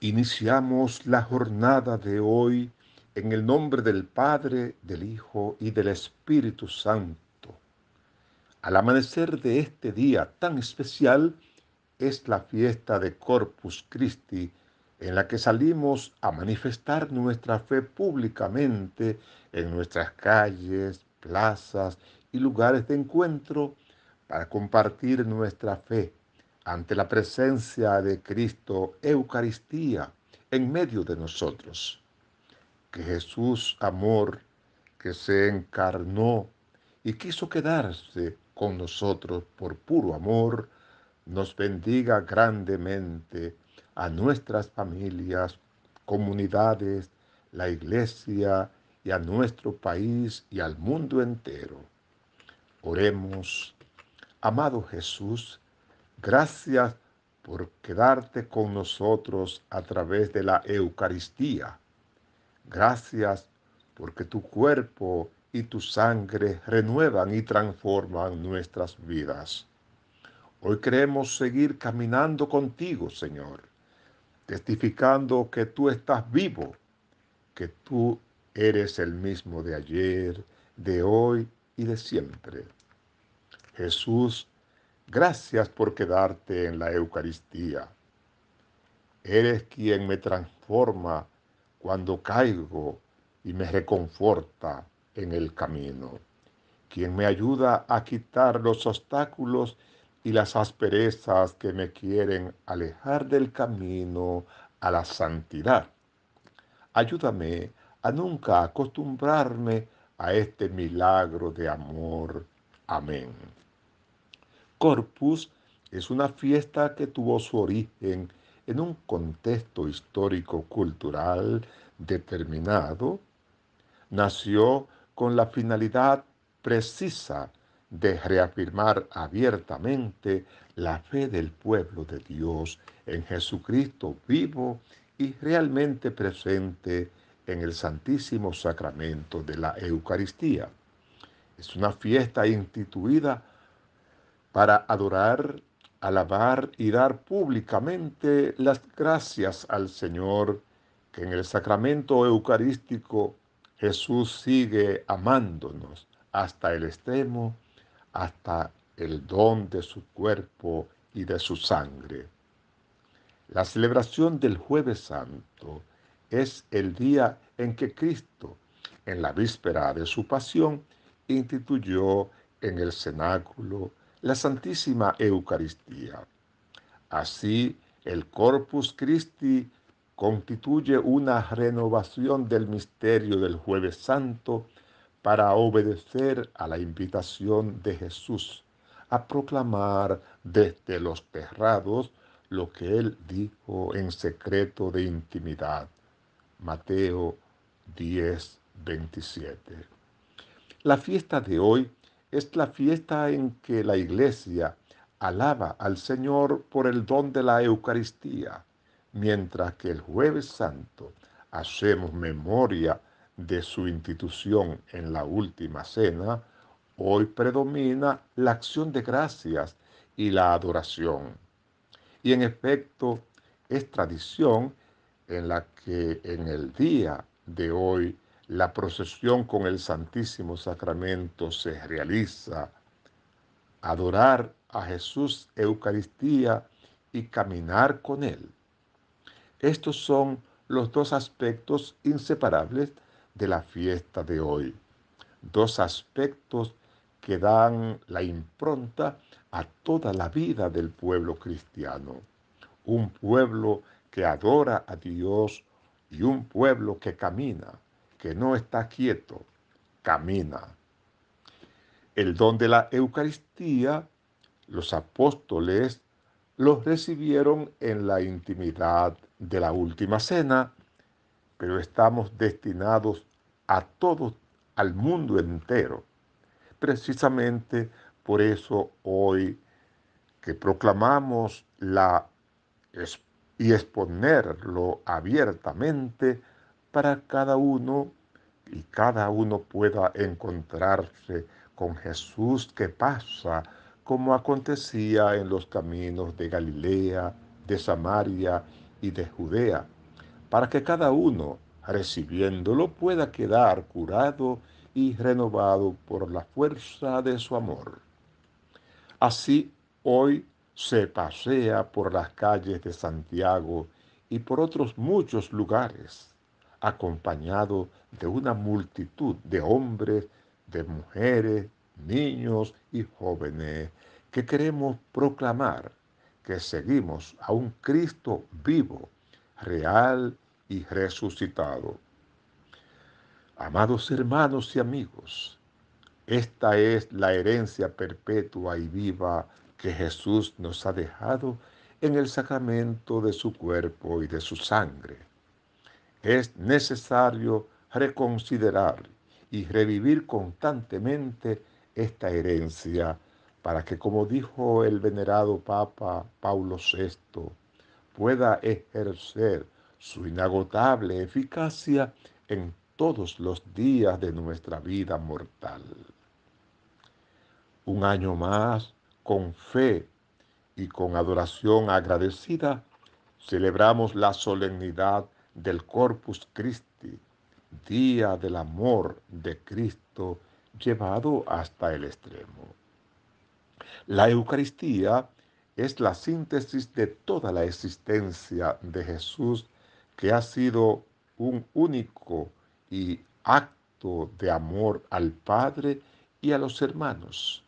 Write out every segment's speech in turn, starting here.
Iniciamos la jornada de hoy en el nombre del Padre, del Hijo y del Espíritu Santo. Al amanecer de este día tan especial es la fiesta de Corpus Christi, en la que salimos a manifestar nuestra fe públicamente en nuestras calles, plazas y lugares de encuentro para compartir nuestra fe ante la presencia de Cristo Eucaristía en medio de nosotros. Que Jesús, amor, que se encarnó y quiso quedarse con nosotros por puro amor, nos bendiga grandemente a nuestras familias, comunidades, la iglesia y a nuestro país y al mundo entero. Oremos, amado Jesús, Gracias por quedarte con nosotros a través de la Eucaristía. Gracias porque tu cuerpo y tu sangre renuevan y transforman nuestras vidas. Hoy queremos seguir caminando contigo, Señor, testificando que tú estás vivo, que tú eres el mismo de ayer, de hoy y de siempre. Jesús, Gracias por quedarte en la Eucaristía. Eres quien me transforma cuando caigo y me reconforta en el camino, quien me ayuda a quitar los obstáculos y las asperezas que me quieren alejar del camino a la santidad. Ayúdame a nunca acostumbrarme a este milagro de amor. Amén. Corpus es una fiesta que tuvo su origen en un contexto histórico-cultural determinado. Nació con la finalidad precisa de reafirmar abiertamente la fe del pueblo de Dios en Jesucristo vivo y realmente presente en el Santísimo Sacramento de la Eucaristía. Es una fiesta instituida para adorar, alabar y dar públicamente las gracias al Señor, que en el sacramento eucarístico Jesús sigue amándonos hasta el extremo, hasta el don de su cuerpo y de su sangre. La celebración del jueves santo es el día en que Cristo, en la víspera de su pasión, instituyó en el cenáculo la Santísima Eucaristía. Así, el Corpus Christi constituye una renovación del misterio del jueves santo para obedecer a la invitación de Jesús a proclamar desde los terrados lo que él dijo en secreto de intimidad. Mateo 10, 27. La fiesta de hoy es la fiesta en que la iglesia alaba al Señor por el don de la Eucaristía, mientras que el jueves santo hacemos memoria de su institución en la última cena, hoy predomina la acción de gracias y la adoración. Y en efecto, es tradición en la que en el día de hoy la procesión con el Santísimo Sacramento se realiza. Adorar a Jesús Eucaristía y caminar con Él. Estos son los dos aspectos inseparables de la fiesta de hoy. Dos aspectos que dan la impronta a toda la vida del pueblo cristiano. Un pueblo que adora a Dios y un pueblo que camina que no está quieto, camina. El don de la Eucaristía, los apóstoles los recibieron en la intimidad de la última cena, pero estamos destinados a todos, al mundo entero. Precisamente por eso hoy que proclamamos la y exponerlo abiertamente para cada uno y cada uno pueda encontrarse con Jesús que pasa como acontecía en los caminos de Galilea, de Samaria y de Judea, para que cada uno, recibiéndolo, pueda quedar curado y renovado por la fuerza de su amor. Así hoy se pasea por las calles de Santiago y por otros muchos lugares acompañado de una multitud de hombres, de mujeres, niños y jóvenes, que queremos proclamar que seguimos a un Cristo vivo, real y resucitado. Amados hermanos y amigos, esta es la herencia perpetua y viva que Jesús nos ha dejado en el sacramento de su cuerpo y de su sangre es necesario reconsiderar y revivir constantemente esta herencia para que, como dijo el venerado Papa Paulo VI, pueda ejercer su inagotable eficacia en todos los días de nuestra vida mortal. Un año más, con fe y con adoración agradecida, celebramos la solemnidad del Corpus Christi, día del amor de Cristo llevado hasta el extremo. La Eucaristía es la síntesis de toda la existencia de Jesús que ha sido un único y acto de amor al Padre y a los hermanos.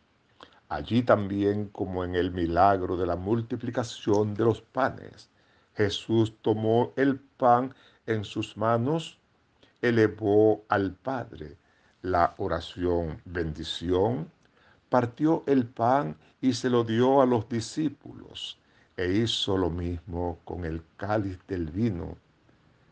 Allí también como en el milagro de la multiplicación de los panes, Jesús tomó el pan en sus manos, elevó al Padre la oración bendición, partió el pan y se lo dio a los discípulos, e hizo lo mismo con el cáliz del vino.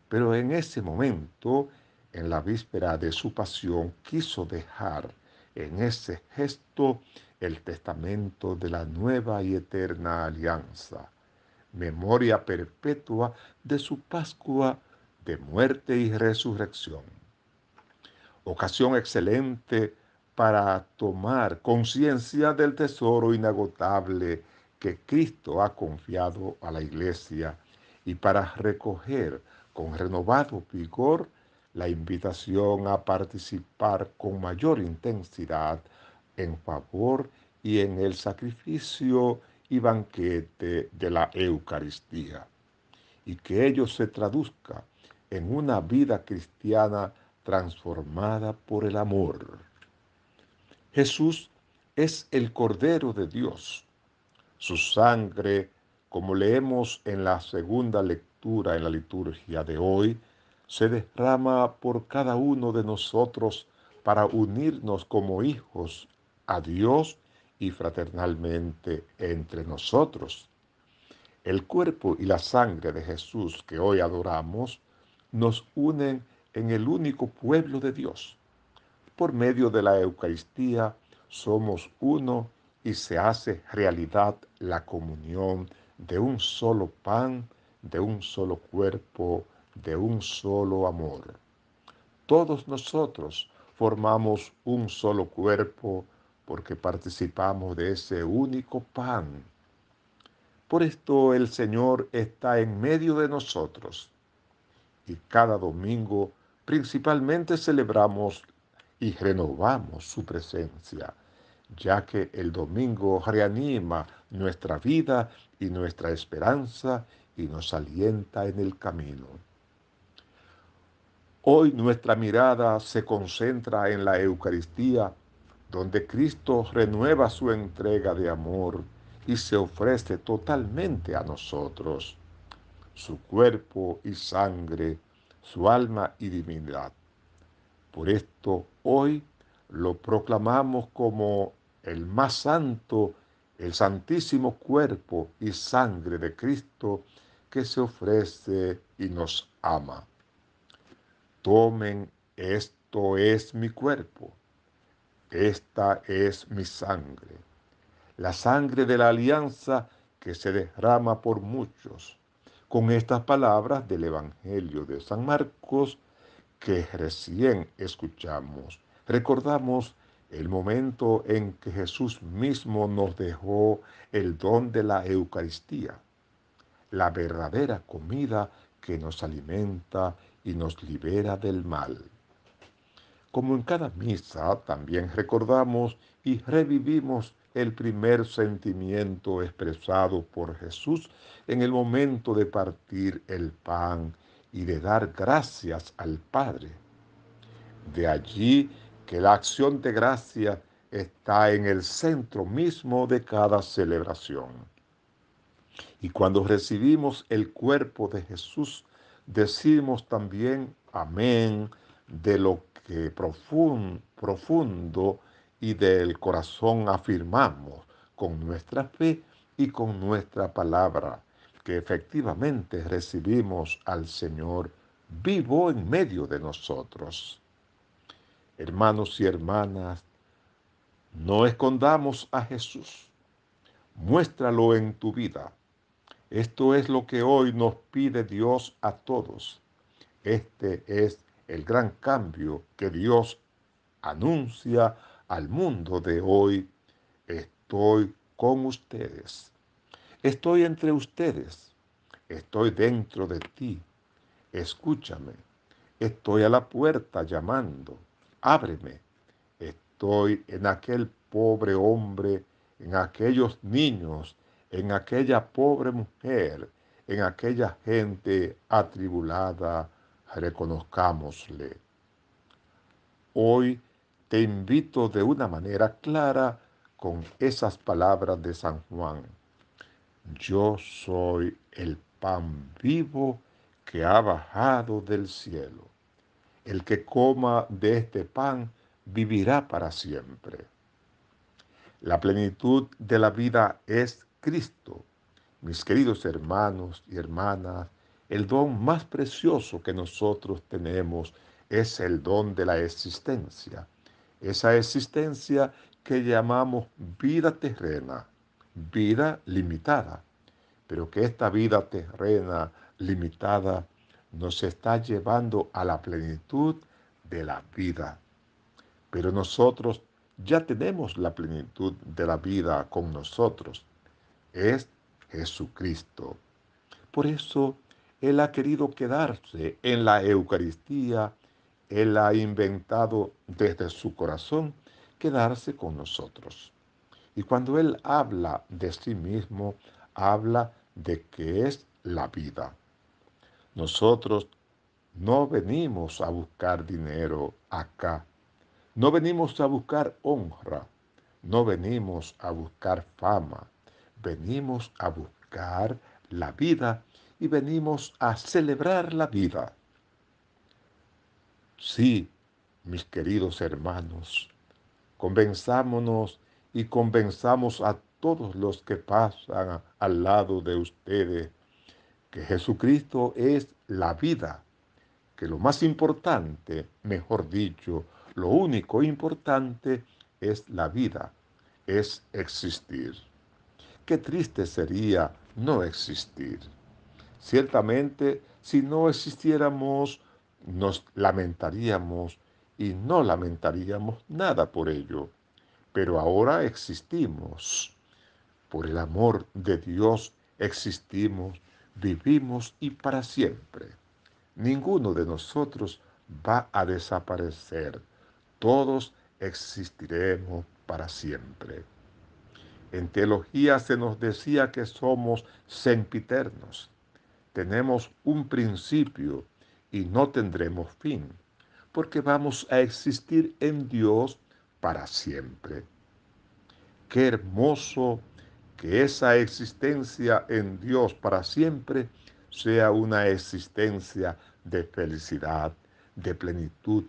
Pero en ese momento, en la víspera de su pasión, quiso dejar en ese gesto el testamento de la nueva y eterna alianza memoria perpetua de su Pascua de muerte y resurrección. Ocasión excelente para tomar conciencia del tesoro inagotable que Cristo ha confiado a la Iglesia y para recoger con renovado vigor la invitación a participar con mayor intensidad en favor y en el sacrificio y banquete de la Eucaristía, y que ello se traduzca en una vida cristiana transformada por el amor. Jesús es el Cordero de Dios. Su sangre, como leemos en la segunda lectura en la liturgia de hoy, se derrama por cada uno de nosotros para unirnos como hijos a Dios y fraternalmente entre nosotros. El cuerpo y la sangre de Jesús que hoy adoramos nos unen en el único pueblo de Dios. Por medio de la Eucaristía somos uno y se hace realidad la comunión de un solo pan, de un solo cuerpo, de un solo amor. Todos nosotros formamos un solo cuerpo porque participamos de ese único pan. Por esto el Señor está en medio de nosotros y cada domingo principalmente celebramos y renovamos su presencia, ya que el domingo reanima nuestra vida y nuestra esperanza y nos alienta en el camino. Hoy nuestra mirada se concentra en la Eucaristía donde Cristo renueva su entrega de amor y se ofrece totalmente a nosotros, su cuerpo y sangre, su alma y divinidad. Por esto hoy lo proclamamos como el más santo, el santísimo cuerpo y sangre de Cristo que se ofrece y nos ama. Tomen, esto es mi cuerpo esta es mi sangre, la sangre de la alianza que se derrama por muchos. Con estas palabras del Evangelio de San Marcos que recién escuchamos, recordamos el momento en que Jesús mismo nos dejó el don de la Eucaristía, la verdadera comida que nos alimenta y nos libera del mal como en cada misa, también recordamos y revivimos el primer sentimiento expresado por Jesús en el momento de partir el pan y de dar gracias al Padre. De allí que la acción de gracia está en el centro mismo de cada celebración. Y cuando recibimos el cuerpo de Jesús, decimos también amén de lo que profundo y del corazón afirmamos con nuestra fe y con nuestra palabra que efectivamente recibimos al Señor vivo en medio de nosotros. Hermanos y hermanas, no escondamos a Jesús. Muéstralo en tu vida. Esto es lo que hoy nos pide Dios a todos. Este es el gran cambio que Dios anuncia al mundo de hoy. Estoy con ustedes. Estoy entre ustedes. Estoy dentro de ti. Escúchame. Estoy a la puerta llamando. Ábreme. Estoy en aquel pobre hombre, en aquellos niños, en aquella pobre mujer, en aquella gente atribulada reconozcámosle. Hoy te invito de una manera clara con esas palabras de San Juan. Yo soy el pan vivo que ha bajado del cielo. El que coma de este pan vivirá para siempre. La plenitud de la vida es Cristo. Mis queridos hermanos y hermanas, el don más precioso que nosotros tenemos es el don de la existencia. Esa existencia que llamamos vida terrena, vida limitada, pero que esta vida terrena limitada nos está llevando a la plenitud de la vida. Pero nosotros ya tenemos la plenitud de la vida con nosotros. Es Jesucristo. Por eso él ha querido quedarse en la Eucaristía, Él ha inventado desde su corazón quedarse con nosotros. Y cuando Él habla de sí mismo, habla de que es la vida. Nosotros no venimos a buscar dinero acá, no venimos a buscar honra, no venimos a buscar fama, venimos a buscar la vida y venimos a celebrar la vida. Sí, mis queridos hermanos, convenzámonos y convenzamos a todos los que pasan al lado de ustedes que Jesucristo es la vida, que lo más importante, mejor dicho, lo único importante es la vida, es existir. Qué triste sería no existir. Ciertamente, si no existiéramos, nos lamentaríamos y no lamentaríamos nada por ello. Pero ahora existimos. Por el amor de Dios existimos, vivimos y para siempre. Ninguno de nosotros va a desaparecer. Todos existiremos para siempre. En teología se nos decía que somos sempiternos tenemos un principio y no tendremos fin, porque vamos a existir en Dios para siempre. Qué hermoso que esa existencia en Dios para siempre sea una existencia de felicidad, de plenitud,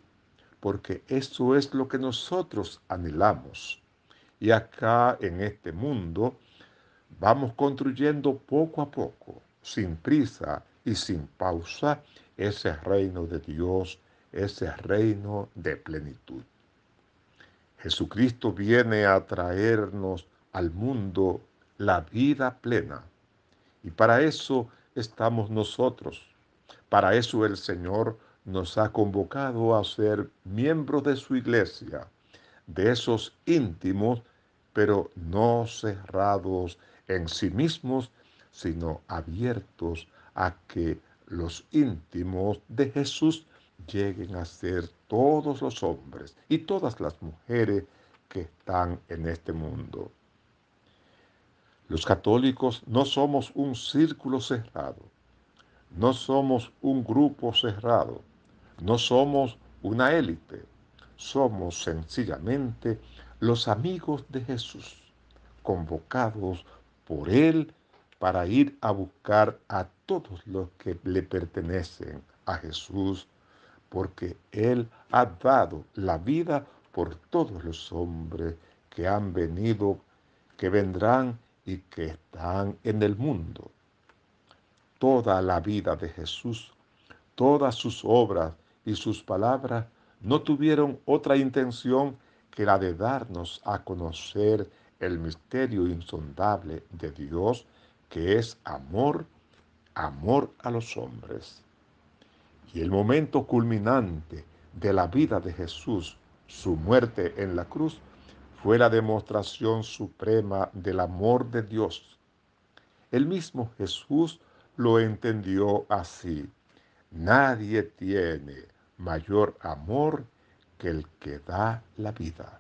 porque eso es lo que nosotros anhelamos. Y acá en este mundo vamos construyendo poco a poco sin prisa y sin pausa ese reino de Dios, ese reino de plenitud. Jesucristo viene a traernos al mundo la vida plena. Y para eso estamos nosotros. Para eso el Señor nos ha convocado a ser miembros de su iglesia, de esos íntimos, pero no cerrados en sí mismos, sino abiertos a que los íntimos de Jesús lleguen a ser todos los hombres y todas las mujeres que están en este mundo. Los católicos no somos un círculo cerrado, no somos un grupo cerrado, no somos una élite, somos sencillamente los amigos de Jesús, convocados por Él para ir a buscar a todos los que le pertenecen a Jesús, porque Él ha dado la vida por todos los hombres que han venido, que vendrán y que están en el mundo. Toda la vida de Jesús, todas sus obras y sus palabras no tuvieron otra intención que la de darnos a conocer el misterio insondable de Dios que es amor, amor a los hombres. Y el momento culminante de la vida de Jesús, su muerte en la cruz, fue la demostración suprema del amor de Dios. El mismo Jesús lo entendió así. Nadie tiene mayor amor que el que da la vida.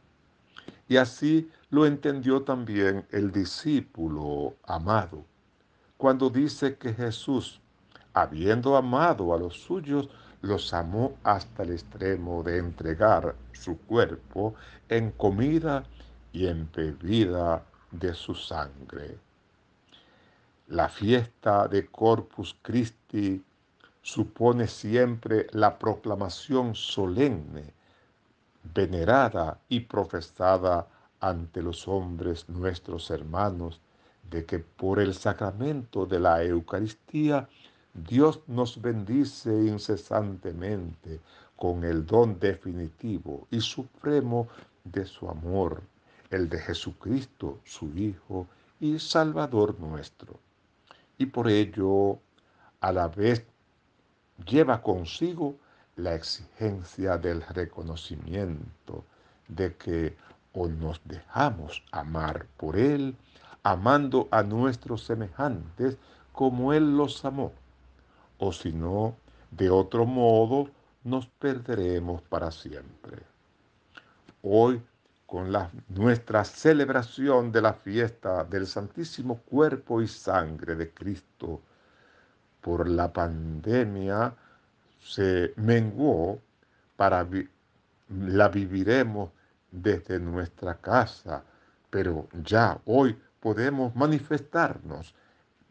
Y así lo entendió también el discípulo amado cuando dice que Jesús, habiendo amado a los suyos, los amó hasta el extremo de entregar su cuerpo en comida y en bebida de su sangre. La fiesta de Corpus Christi supone siempre la proclamación solemne, venerada y profesada ante los hombres nuestros hermanos de que por el sacramento de la Eucaristía Dios nos bendice incesantemente con el don definitivo y supremo de su amor, el de Jesucristo, su Hijo y Salvador nuestro. Y por ello, a la vez, lleva consigo la exigencia del reconocimiento de que o nos dejamos amar por Él amando a nuestros semejantes como Él los amó. O si no, de otro modo nos perderemos para siempre. Hoy, con la, nuestra celebración de la fiesta del Santísimo Cuerpo y Sangre de Cristo, por la pandemia se menguó, para la viviremos desde nuestra casa, pero ya hoy podemos manifestarnos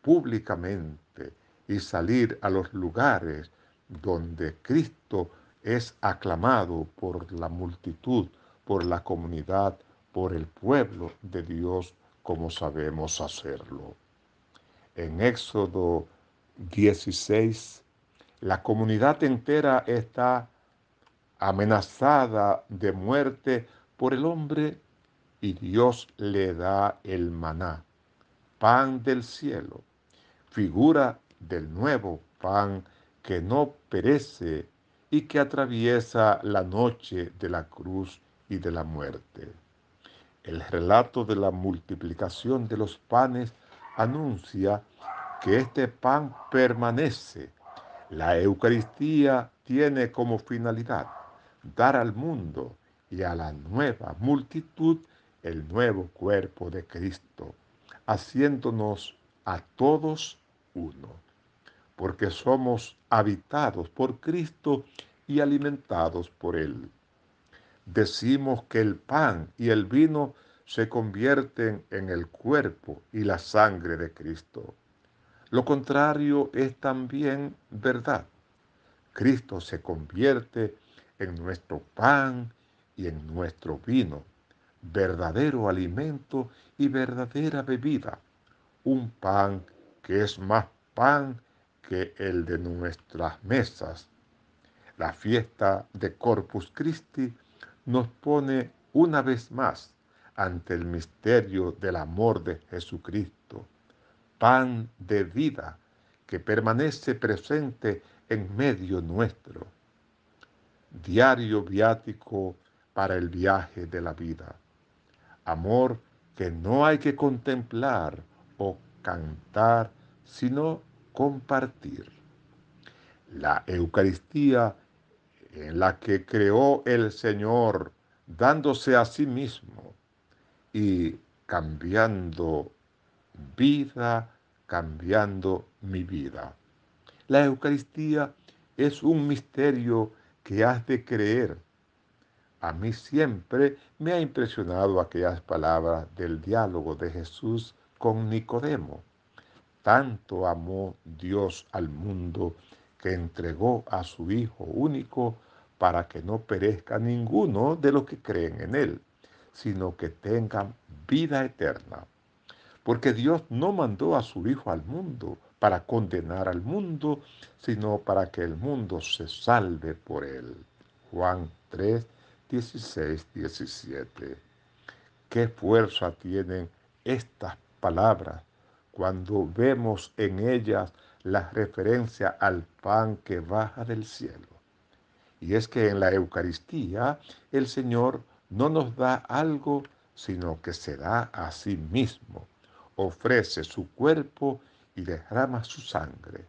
públicamente y salir a los lugares donde Cristo es aclamado por la multitud, por la comunidad, por el pueblo de Dios, como sabemos hacerlo. En Éxodo 16, la comunidad entera está amenazada de muerte por el hombre y Dios le da el maná, pan del cielo, figura del nuevo pan que no perece y que atraviesa la noche de la cruz y de la muerte. El relato de la multiplicación de los panes anuncia que este pan permanece. La Eucaristía tiene como finalidad dar al mundo y a la nueva multitud el nuevo cuerpo de Cristo, haciéndonos a todos uno, porque somos habitados por Cristo y alimentados por Él. Decimos que el pan y el vino se convierten en el cuerpo y la sangre de Cristo. Lo contrario es también verdad. Cristo se convierte en nuestro pan y en nuestro vino verdadero alimento y verdadera bebida, un pan que es más pan que el de nuestras mesas. La fiesta de Corpus Christi nos pone una vez más ante el misterio del amor de Jesucristo, pan de vida que permanece presente en medio nuestro, diario viático para el viaje de la vida amor que no hay que contemplar o cantar, sino compartir. La Eucaristía en la que creó el Señor, dándose a sí mismo y cambiando vida, cambiando mi vida. La Eucaristía es un misterio que has de creer a mí siempre me ha impresionado aquellas palabras del diálogo de Jesús con Nicodemo. Tanto amó Dios al mundo que entregó a su Hijo único para que no perezca ninguno de los que creen en Él, sino que tengan vida eterna. Porque Dios no mandó a su Hijo al mundo para condenar al mundo, sino para que el mundo se salve por Él. Juan 3, 16, 17. ¿Qué fuerza tienen estas palabras cuando vemos en ellas la referencia al pan que baja del cielo? Y es que en la Eucaristía el Señor no nos da algo, sino que se da a sí mismo, ofrece su cuerpo y derrama su sangre,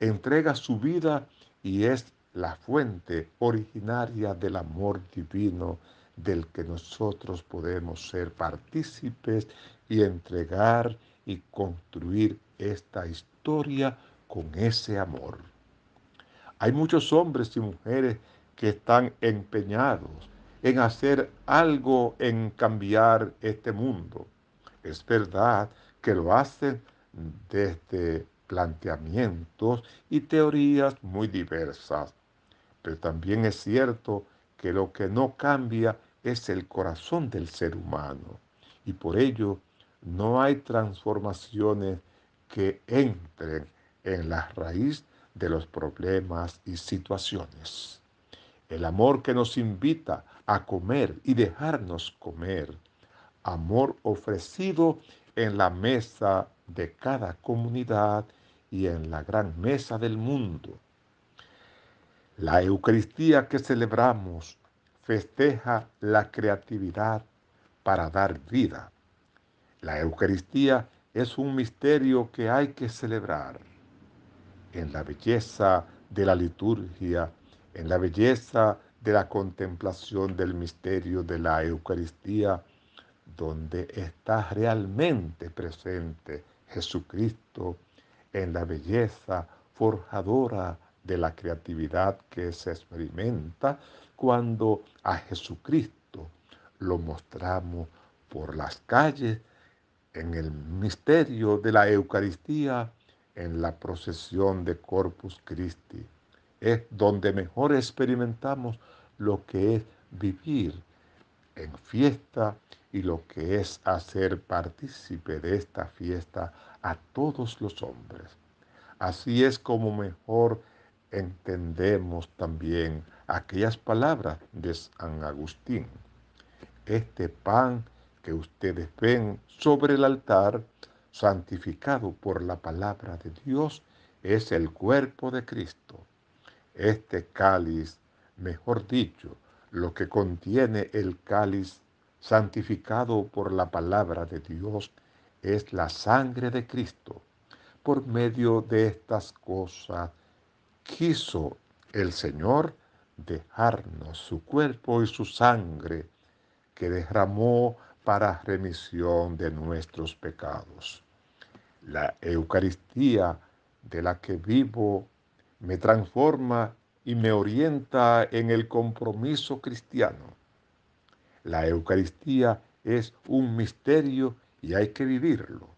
entrega su vida y es la fuente originaria del amor divino del que nosotros podemos ser partícipes y entregar y construir esta historia con ese amor. Hay muchos hombres y mujeres que están empeñados en hacer algo, en cambiar este mundo. Es verdad que lo hacen desde planteamientos y teorías muy diversas, pero también es cierto que lo que no cambia es el corazón del ser humano. Y por ello no hay transformaciones que entren en la raíz de los problemas y situaciones. El amor que nos invita a comer y dejarnos comer. Amor ofrecido en la mesa de cada comunidad y en la gran mesa del mundo la Eucaristía que celebramos festeja la creatividad para dar vida. La Eucaristía es un misterio que hay que celebrar. En la belleza de la liturgia, en la belleza de la contemplación del misterio de la Eucaristía, donde está realmente presente Jesucristo en la belleza forjadora de la creatividad que se experimenta cuando a Jesucristo lo mostramos por las calles, en el misterio de la Eucaristía, en la procesión de Corpus Christi. Es donde mejor experimentamos lo que es vivir en fiesta y lo que es hacer partícipe de esta fiesta a todos los hombres. Así es como mejor entendemos también aquellas palabras de San Agustín. Este pan que ustedes ven sobre el altar, santificado por la palabra de Dios, es el cuerpo de Cristo. Este cáliz, mejor dicho, lo que contiene el cáliz santificado por la palabra de Dios, es la sangre de Cristo. Por medio de estas cosas quiso el Señor dejarnos su cuerpo y su sangre que derramó para remisión de nuestros pecados. La Eucaristía de la que vivo me transforma y me orienta en el compromiso cristiano. La Eucaristía es un misterio y hay que vivirlo.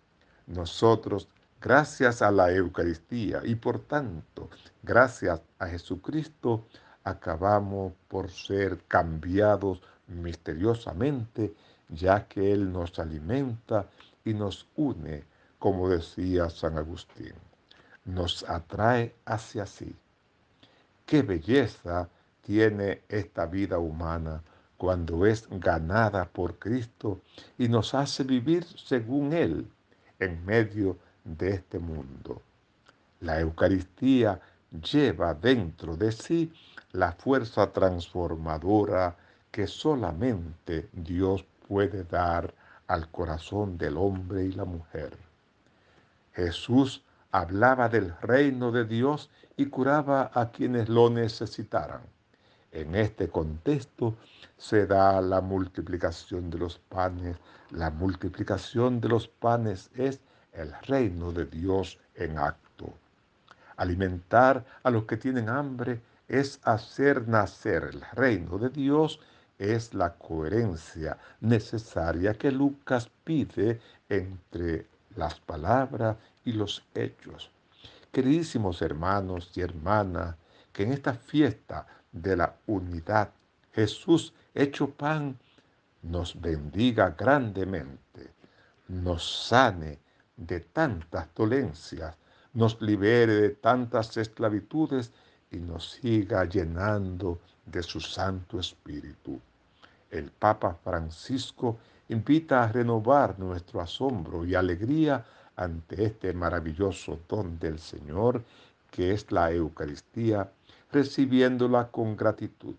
Nosotros gracias a la Eucaristía y por tanto, gracias a Jesucristo, acabamos por ser cambiados misteriosamente, ya que Él nos alimenta y nos une, como decía San Agustín. Nos atrae hacia sí. Qué belleza tiene esta vida humana cuando es ganada por Cristo y nos hace vivir según Él en medio de de este mundo. La Eucaristía lleva dentro de sí la fuerza transformadora que solamente Dios puede dar al corazón del hombre y la mujer. Jesús hablaba del reino de Dios y curaba a quienes lo necesitaran. En este contexto se da la multiplicación de los panes. La multiplicación de los panes es el reino de Dios en acto. Alimentar a los que tienen hambre es hacer nacer el reino de Dios, es la coherencia necesaria que Lucas pide entre las palabras y los hechos. Queridísimos hermanos y hermanas, que en esta fiesta de la unidad Jesús hecho pan nos bendiga grandemente, nos sane de tantas dolencias, nos libere de tantas esclavitudes y nos siga llenando de su Santo Espíritu. El Papa Francisco invita a renovar nuestro asombro y alegría ante este maravilloso don del Señor que es la Eucaristía, recibiéndola con gratitud,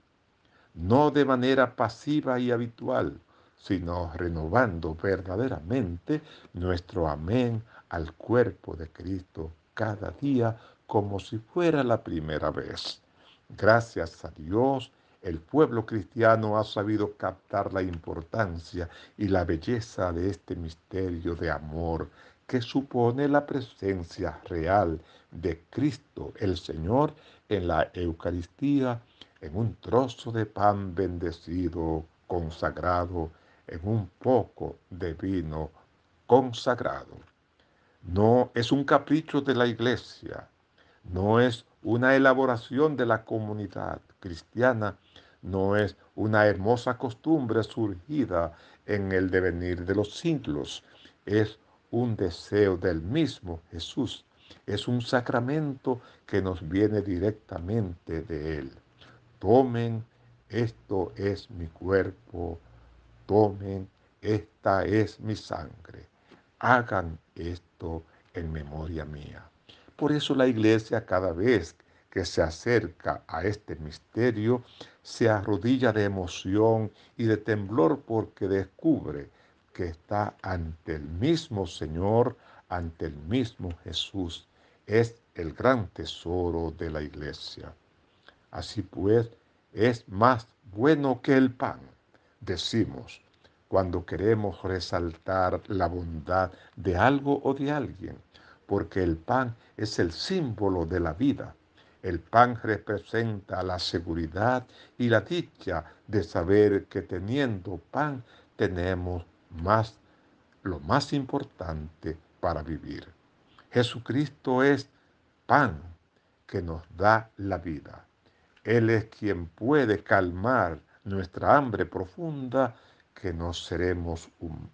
no de manera pasiva y habitual, sino renovando verdaderamente nuestro amén al cuerpo de Cristo cada día como si fuera la primera vez. Gracias a Dios, el pueblo cristiano ha sabido captar la importancia y la belleza de este misterio de amor que supone la presencia real de Cristo el Señor en la Eucaristía, en un trozo de pan bendecido, consagrado en un poco de vino consagrado. No es un capricho de la iglesia, no es una elaboración de la comunidad cristiana, no es una hermosa costumbre surgida en el devenir de los siglos, es un deseo del mismo Jesús, es un sacramento que nos viene directamente de Él. Tomen, esto es mi cuerpo tomen, esta es mi sangre, hagan esto en memoria mía. Por eso la iglesia cada vez que se acerca a este misterio se arrodilla de emoción y de temblor porque descubre que está ante el mismo Señor, ante el mismo Jesús. Es el gran tesoro de la iglesia. Así pues, es más bueno que el pan decimos cuando queremos resaltar la bondad de algo o de alguien, porque el pan es el símbolo de la vida. El pan representa la seguridad y la dicha de saber que teniendo pan tenemos más lo más importante para vivir. Jesucristo es pan que nos da la vida. Él es quien puede calmar nuestra hambre profunda que, nos seremos un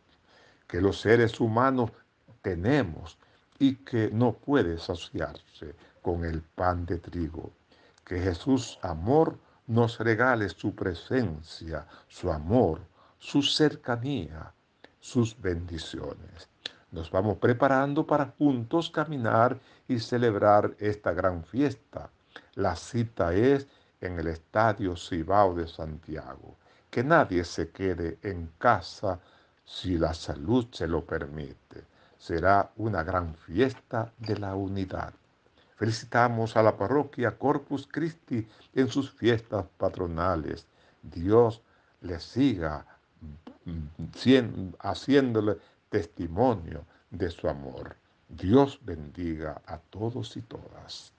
que los seres humanos tenemos y que no puede saciarse con el pan de trigo. Que Jesús, amor, nos regale su presencia, su amor, su cercanía, sus bendiciones. Nos vamos preparando para juntos caminar y celebrar esta gran fiesta. La cita es en el Estadio Cibao de Santiago. Que nadie se quede en casa si la salud se lo permite. Será una gran fiesta de la unidad. Felicitamos a la parroquia Corpus Christi en sus fiestas patronales. Dios le siga haciéndole testimonio de su amor. Dios bendiga a todos y todas.